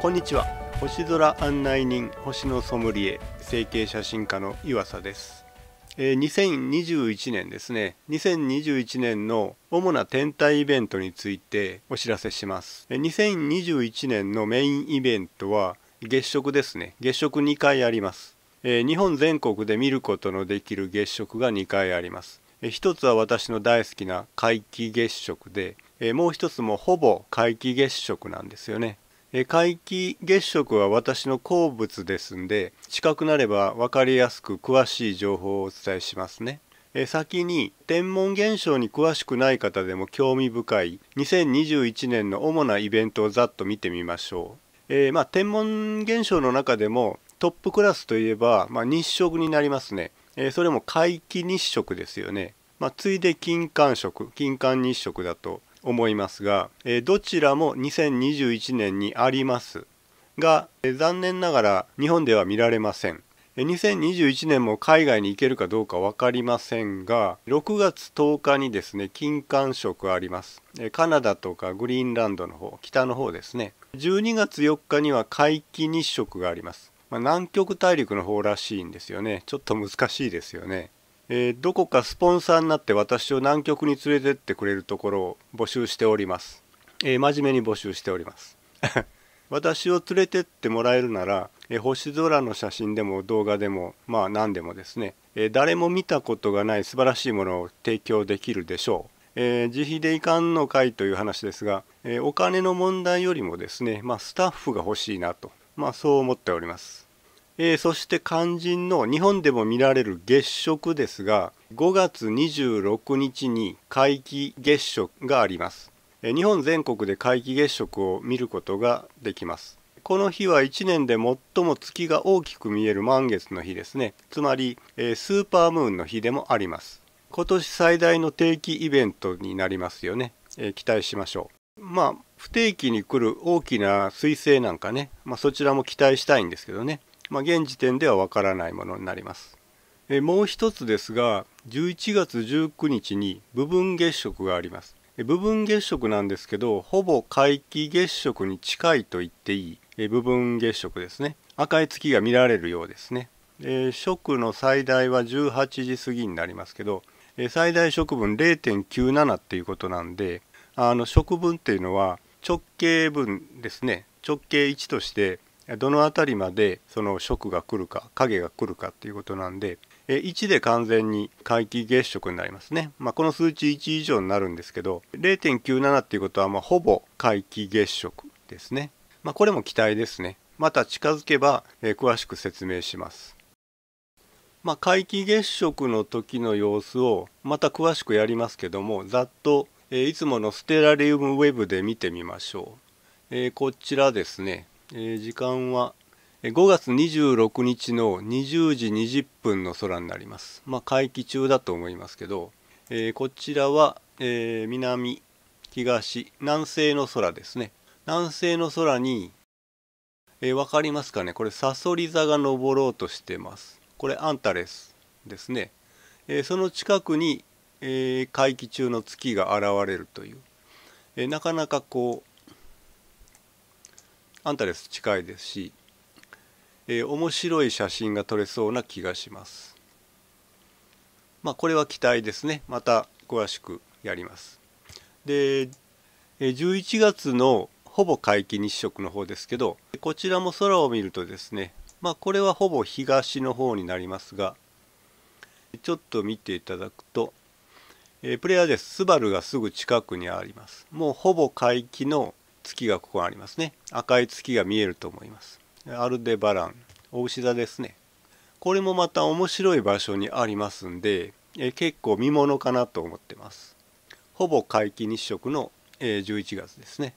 こんにちは星空案内人星のソムリエ整形写真家の岩佐です、えー、2021年ですね2021年の主な天体イベントについてお知らせします2021年のメインイベントは月食ですね月食2回あります、えー、日本全国で見ることのできる月食が2回あります一つは私の大好きな皆既月食で、えもう一つもほぼ皆既月食なんですよねえ皆既月食は私の好物ですんで近くなれば分かりやすく詳しい情報をお伝えしますね。え先に天文現象に詳しくない方でも興味深い2021年の主なイベントをざっと見てみましょう。えー、まあ、天文現象の中でもトップクラスといえば、まあ、日食になりますね。えー、それも皆既日食ですよね。まあ、ついで金環食金環日食だと思いますが、えー、どちらも2021年にありますが、えー、残念ながら日本では見られません。2021年も海外に行けるかどうか分かりませんが6月10日にですね金環食ありますカナダとかグリーンランドの方北の方ですね12月4日には皆既日食があります、南極大陸の方らしいんですよねちょっと難しいですよねえー、どこかスポンサーになって私を南極に連れてってくれるところを募集しております。えー、真面目に募集しております。私を連れてってもらえるなら、えー、星空の写真でも動画でも、まあ何でもですね、え誰も見たことがない素晴らしいものを提供できるでしょう。え自費でいかんのかいという話ですが、えお金の問題よりもですね、まあ、スタッフが欲しいなと、まあ、そう思っております。えー、そして肝心の日本でも見られる月食ですが5月26日に皆既月食があります、えー、日本全国で皆既月食を見ることができますこの日は1年で最も月が大きく見える満月の日ですねつまり、えー、スーパームーンの日でもあります今年最大の定期イベントになりますよね、え期待しましょうまあ不定期に来る大きな彗星なんかね、まあ、そちらも期待したいんですけどねまあ、現時点ではわからないものになります。えもう一つですが11月19日に部分月食があります。え部分月食なんですけどほぼ皆既月食に近いと言っていいえ部分月食ですね赤い月が見られるようですね、え食の最大は18時過ぎになりますけど、え最大食分0.97っていうことなんであの食分っていうのは直径分ですね直径1としてどの辺りまでその食が来るか影が来るかっていうことなんで1で完全に皆既月食になりますね、まあ、この数値1以上になるんですけど0.97っていうことはまほぼ皆既月食ですね、まあ、これも期待ですねまた近づけば、え詳しく説明しますまあ、皆既月食の時の様子をまた詳しくやりますけどもざっと、えいつものステラリウムウェブで見てみましょう、えこちらですねえー、時間は5月26日の20時20分の空になります。まあ、回帰中だと思いますけど、えー、こちらは、えー、南、東、南西の空ですね。南西の空に、えー、分かりますかねこれ、サソリ座が登ろうとしてます。これ、アンタレスですね。えその近くに、え帰中の月が現れるという、えなかなかこう、アンタレス近いですし、えー、面白い写真が撮れそうな気がします。まあ、これは期待ですね。また詳しくやります。で、11月のほぼ皆既日食の方ですけど、こちらも空を見るとですね、まあ、これはほぼ東の方になりますが、ちょっと見ていただくと、えー、プレイヤーです。スバルがすぐ近くにあります。もうほぼ皆既の月がここにありますね。赤い月が見えると思います。アルデバラン、大牛座ですね。これもまた面白い場所にありますんで、え結構見ものかなと思ってます。ほぼ皆既日食の、え11月ですね。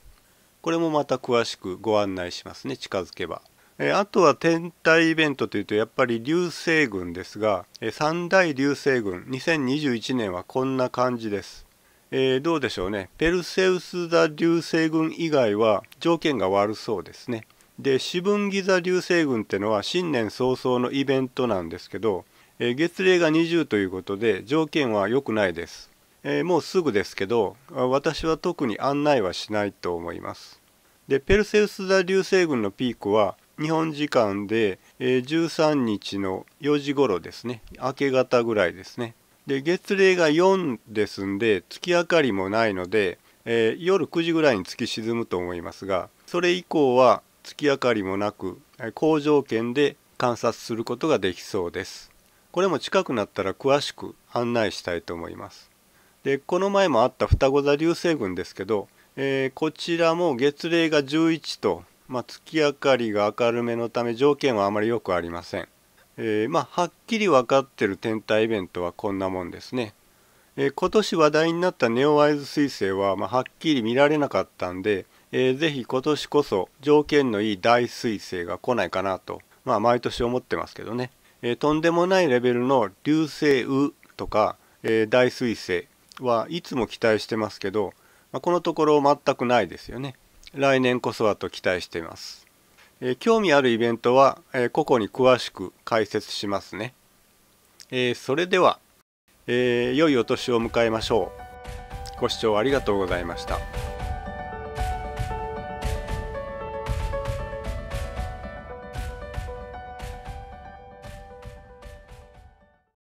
これもまた詳しくご案内しますね、近づけば。えあとは天体イベントというとやっぱり流星群ですが、え三大流星群2021年はこんな感じです。えー、どうでしょうねペルセウス座流星群以外は条件が悪そうですねで四分岐座流星群ってのは新年早々のイベントなんですけど、えー、月齢が20ということで条件は良くないです、えー、もうすぐですけど私は特に案内はしないと思いますでペルセウス座流星群のピークは日本時間で、13日の4時頃ですね明け方ぐらいですねで月齢が4ですんで月明かりもないので、えー、夜9時ぐらいに月沈むと思いますがそれ以降は月明かりもなく好条件で観察することができそうです。これも近くなったら詳しく案内したいと思います。でこの前もあった双子座流星群ですけど、えー、こちらも月齢が11と、まあ、月明かりが明るめのため条件はあまりよくありません。えー、まあ、はっきり分かってる天体イベントはこんなもんですね。えー、今年話題になったネオワイズ彗星は、まあ、はっきり見られなかったんで、えー、ぜひ今年こそ条件のいい大彗星が来ないかなと、まあ、毎年思ってますけどね、えとんでもないレベルの流星雨とか、え大彗星はいつも期待してますけど、まあ、このところ全くないですよね。来年こそはと期待しています。え興味あるイベントは、え個々に詳しく解説しますね、えそれでは、え良いお年を迎えましょうご視聴ありがとうございました。